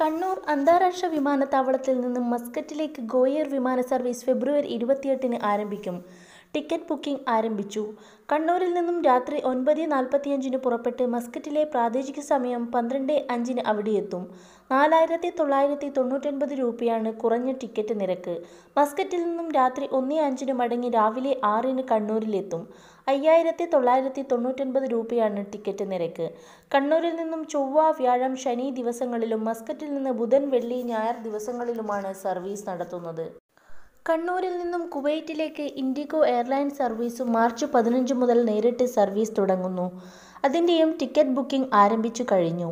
കണ്ണൂർ അന്താരാഷ്ട്ര വിമാനത്താവളത്തിൽ നിന്നും മസ്കറ്റിലേക്ക് ഗോയർ വിമാന സർവീസ് ഫെബ്രുവരി ഇരുപത്തിയെട്ടിന് ആരംഭിക്കും ടിക്കറ്റ് ബുക്കിംഗ് ആരംഭിച്ചു കണ്ണൂരിൽ നിന്നും രാത്രി ഒൻപത് നാൽപ്പത്തിയഞ്ചിന് പുറപ്പെട്ട് മസ്കറ്റിലെ പ്രാദേശിക സമയം പന്ത്രണ്ട് അഞ്ചിന് എത്തും നാലായിരത്തി തൊള്ളായിരത്തി തൊണ്ണൂറ്റൊൻപത് രൂപയാണ് കുറഞ്ഞ ടിക്കറ്റ് നിരക്ക് മസ്കറ്റിൽ നിന്നും രാത്രി ഒന്ന് അഞ്ചിന് മടങ്ങി രാവിലെ ആറിന് കണ്ണൂരിലെത്തും അയ്യായിരത്തി തൊള്ളായിരത്തി തൊണ്ണൂറ്റൊൻപത് രൂപയാണ് ടിക്കറ്റ് നിരക്ക് കണ്ണൂരിൽ നിന്നും ചൊവ്വ വ്യാഴം ശനി ദിവസങ്ങളിലും മസ്കറ്റിൽ നിന്ന് ബുധൻ വെള്ളി ഞായർ ദിവസങ്ങളിലുമാണ് സർവീസ് നടത്തുന്നത് കണ്ണൂരിൽ നിന്നും കുവൈറ്റിലേക്ക് ഇൻഡിഗോ എയർലൈൻ സർവീസ് മാർച്ച് പതിനഞ്ച് മുതൽ നേരിട്ട് സർവീസ് തുടങ്ങുന്നു അതിൻ്റെയും ടിക്കറ്റ് ബുക്കിംഗ് ആരംഭിച്ചു കഴിഞ്ഞു